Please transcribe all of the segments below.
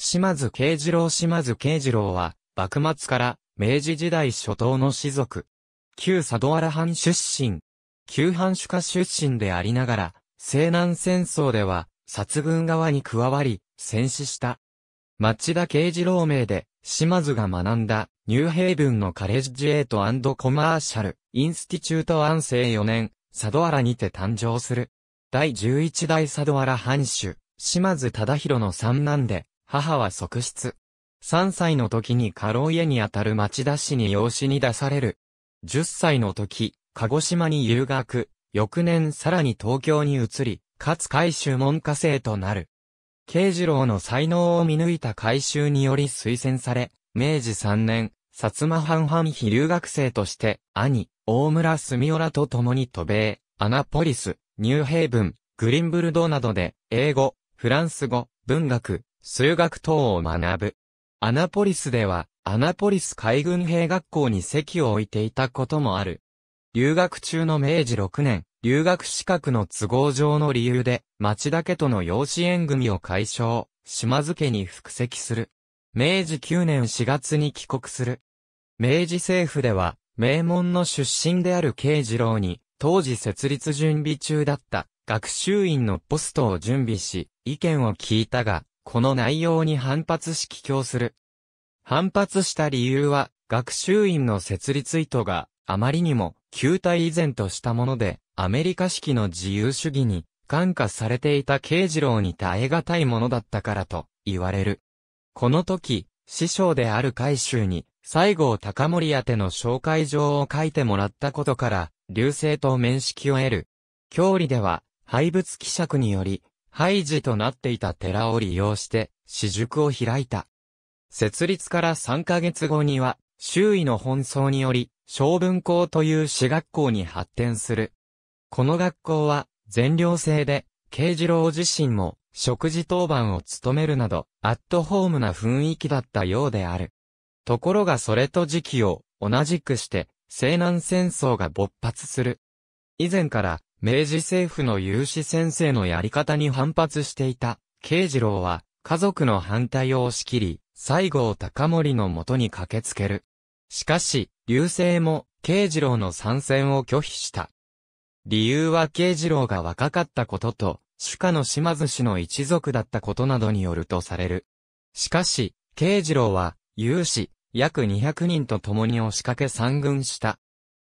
島津慶次郎島津慶次郎は、幕末から明治時代初頭の士族。旧佐渡原藩出身。旧藩主家出身でありながら、西南戦争では、殺軍側に加わり、戦死した。町田慶次郎名で、島津が学んだ、ニューヘイブンのカレッジエイトコマーシャル、インスティチュート安政4年、佐渡原にて誕生する。第11代佐渡原藩主、島津忠宏の三男で、母は側室。3歳の時に過労家にあたる町田市に養子に出される。10歳の時、鹿児島に留学、翌年さらに東京に移り、かつ改修門下生となる。慶次郎の才能を見抜いた改修により推薦され、明治3年、薩摩藩藩非留学生として、兄、大村住浦と共に渡米、アナポリス、ニューヘイブン、グリンブルドなどで、英語、フランス語、文学、数学等を学ぶ。アナポリスでは、アナポリス海軍兵学校に席を置いていたこともある。留学中の明治6年、留学資格の都合上の理由で、町田家との養子縁組を解消、島津家に復籍する。明治9年4月に帰国する。明治政府では、名門の出身である慶次郎に、当時設立準備中だった学習院のポストを準備し、意見を聞いたが、この内容に反発し帰郷する。反発した理由は、学習院の設立意図があまりにも旧体依然としたもので、アメリカ式の自由主義に感化されていた慶次郎に耐え難いものだったからと言われる。この時、師匠である海州に、西郷隆盛宛ての紹介状を書いてもらったことから、流星と面識を得る。郷理では、廃仏希釈により、廃寺となっていた寺を利用して、私塾を開いた。設立から3ヶ月後には、周囲の奔走により、小文校という私学校に発展する。この学校は、全寮制で、慶次郎自身も、食事当番を務めるなど、アットホームな雰囲気だったようである。ところがそれと時期を、同じくして、西南戦争が勃発する。以前から、明治政府の有志先生のやり方に反発していた、慶次郎は、家族の反対を押し切り、西郷隆盛のもとに駆けつける。しかし、流星も、慶次郎の参戦を拒否した。理由は慶次郎が若かったことと、主家の島津氏の一族だったことなどによるとされる。しかし、慶次郎は、有志、約200人と共に押しかけ参軍した。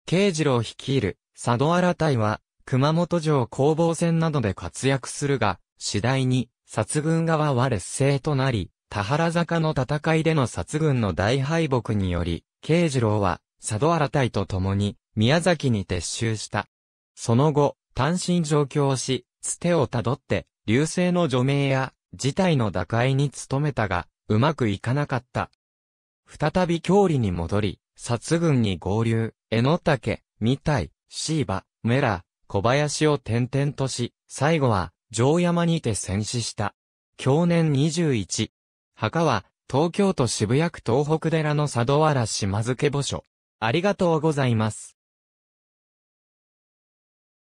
慶次郎率いる、佐渡原隊は、熊本城攻防戦などで活躍するが、次第に、殺軍側は劣勢となり、田原坂の戦いでの殺軍の大敗北により、慶次郎は、佐渡原隊と共に、宮崎に撤収した。その後、単身上京し、つてをたどって、流星の除名や、事態の打開に努めたが、うまくいかなかった。再び郷里に戻り、殺軍に合流、江ノ岳、三体、椎葉、メラ、小林を転々とし、最後は、城山にて戦死した。享年21。墓は、東京都渋谷区東北寺の佐渡原島漬墓所。ありがとうございます。